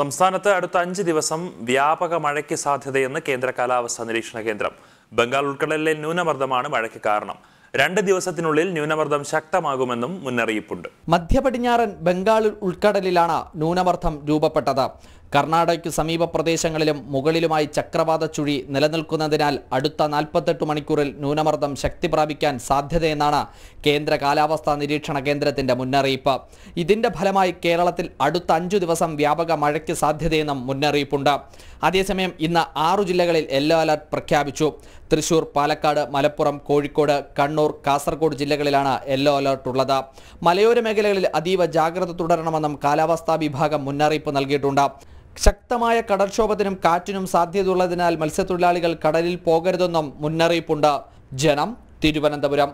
സംസ്ഥാനത്ത് അടുത്ത അഞ്ച് ദിവസം വ്യാപക മഴയ്ക്ക് സാധ്യതയെന്ന് കേന്ദ്ര കാലാവസ്ഥാ നിരീക്ഷണ കേന്ദ്രം ബംഗാൾ ഉൾക്കടലിലെ ന്യൂനമർദ്ദമാണ് മഴയ്ക്ക് കാരണം രണ്ട് ദിവസത്തിനുള്ളിൽ ന്യൂനമർദ്ദം ശക്തമാകുമെന്നും മുന്നറിയിപ്പുണ്ട് മധ്യപടിഞ്ഞാറൻ ബംഗാൾ ഉൾക്കടലിലാണ് ന്യൂനമർദ്ദം രൂപപ്പെട്ടത് കർണാടകയ്ക്ക് സമീപ പ്രദേശങ്ങളിലും മുകളിലുമായി ചക്രവാത ചുഴി നിലനിൽക്കുന്നതിനാൽ അടുത്ത നാൽപ്പത്തെട്ട് മണിക്കൂറിൽ ന്യൂനമർദ്ദം ശക്തി പ്രാപിക്കാൻ സാധ്യതയെന്നാണ് കേന്ദ്ര കാലാവസ്ഥാ നിരീക്ഷണ കേന്ദ്രത്തിന്റെ മുന്നറിയിപ്പ് ഇതിന്റെ ഫലമായി കേരളത്തിൽ അടുത്ത അഞ്ചു ദിവസം വ്യാപക മഴയ്ക്ക് സാധ്യതയെന്നും മുന്നറിയിപ്പുണ്ട് അതേസമയം ഇന്ന് ആറു ജില്ലകളിൽ യെല്ലോ അലർട്ട് പ്രഖ്യാപിച്ചു തൃശൂർ പാലക്കാട് മലപ്പുറം കോഴിക്കോട് കണ്ണൂർ കാസർഗോഡ് ജില്ലകളിലാണ് യെല്ലോ അലർട്ട് ഉള്ളത് മലയോര മേഖലകളിൽ അതീവ ജാഗ്രത തുടരണമെന്നും കാലാവസ്ഥാ വിഭാഗം മുന്നറിയിപ്പ് നൽകിയിട്ടുണ്ട് ശക്തമായ കടൽക്ഷോഭത്തിനും കാറ്റിനും സാധ്യതയുള്ളതിനാൽ മത്സ്യത്തൊഴിലാളികൾ കടലിൽ പോകരുതെന്നും മുന്നറിയിപ്പുണ്ട് ജനം തിരുവനന്തപുരം